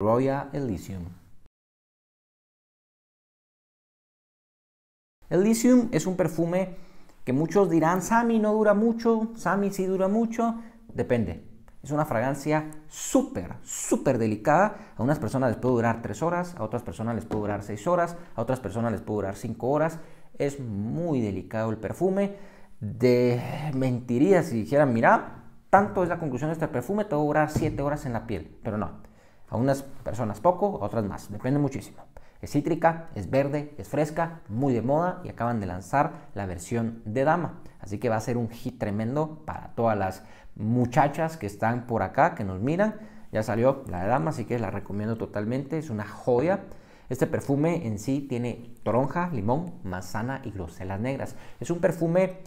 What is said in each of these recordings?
Royal Elysium. Elysium es un perfume que muchos dirán, Sami no dura mucho, Sami sí dura mucho, depende. Es una fragancia súper, súper delicada. A unas personas les puede durar 3 horas, a otras personas les puede durar 6 horas, a otras personas les puede durar 5 horas. Es muy delicado el perfume. De mentiría si dijeran, mira, tanto es la conclusión de este perfume, te va durar 7 horas en la piel. Pero no, a unas personas poco, a otras más, depende muchísimo. Es cítrica, es verde, es fresca, muy de moda y acaban de lanzar la versión de dama. Así que va a ser un hit tremendo para todas las muchachas que están por acá, que nos miran. Ya salió la de dama, así que la recomiendo totalmente. Es una joya. Este perfume en sí tiene toronja, limón, manzana y groselas negras. Es un perfume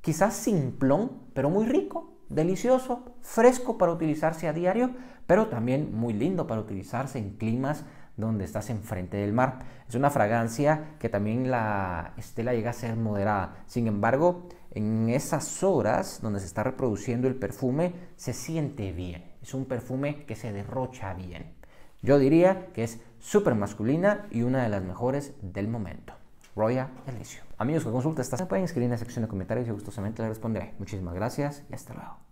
quizás simplón, pero muy rico delicioso, fresco para utilizarse a diario, pero también muy lindo para utilizarse en climas donde estás enfrente del mar. Es una fragancia que también la estela llega a ser moderada. Sin embargo, en esas horas donde se está reproduciendo el perfume, se siente bien. Es un perfume que se derrocha bien. Yo diría que es súper masculina y una de las mejores del momento. Roya Delicio. Amigos que consulta, se pueden escribir en la sección de comentarios y gustosamente les responderé. Muchísimas gracias y hasta luego.